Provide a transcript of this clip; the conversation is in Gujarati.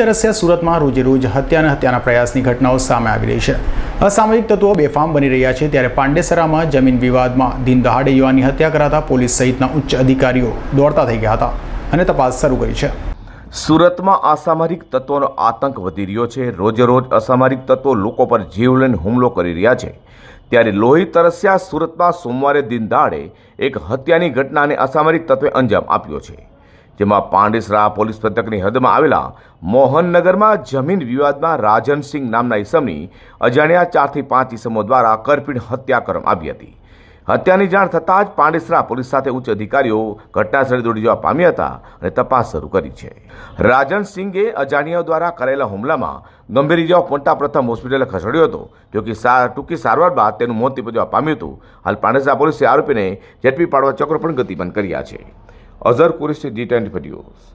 તરસ્યા સુરતમાં રોજે રોજ હત્યા અને હત્યાના પ્રયાસની ઘટનાઓ સામે આવી રહી છે અસામાજિક તત્વો બેફામ બની રહ્યા છે ત્યારે પાંડેસરામાં જમીન વિવાદમાં દિન દહાડે યુવાની હત્યા કરાતા પોલીસ સહિતના ઉચ્ચ અધિકારીઓ દોડતા થઈ ગયા હતા અને તપાસ શરૂ કરી છે સુરતમાં અસામરિક તત્વોનો આતંક વધી રહ્યો છે રોજે રોજ અસામરિક તત્વો લોકો પર જીવલેણ હુમલો કરી રહ્યા છે ત્યારે લોહી તરસ્યા સુરતમાં સોમવારે દિન દહાડે એક હત્યાની ઘટનાને અસામરિક તત્વે અંજામ આપ્યો છે જેમાં પાંડેસરા પોલીસ પથકની હદમાં આવેલા મોહનનગરમાં જમીન વિવાદમાં રાજનસિંહ નામના ઈસમની અજાણ્યા ચારથી પાંચ ઈસમો દ્વારા કરપીણ હત્યા કરવામાં આવી હતી હત્યાની જાણ થતાં જ પાંડેસરા પોલીસ સાથે ઉચ્ચ અધિકારીઓ ઘટનાસ્થળે દોડી જવા પામ્યા હતા અને તપાસ શરૂ કરી છે રાજનસિંઘે અજાણ્યાઓ દ્વારા કરેલા હુમલામાં ગંભીર ઇજાઓ પહોંચતા પ્રથમ હોસ્પિટલે ખસેડ્યો હતો જો કે ટૂંકી સારવાર બાદ તેનું મોત નિપજવા પામ્યું હતું હાલ પાંડેસરા પોલીસે આરોપીને ઝડપી પાડવા ચક્રો પણ ગતિમાન કર્યા છે हजार कुरेसले डिटेन्ट पनि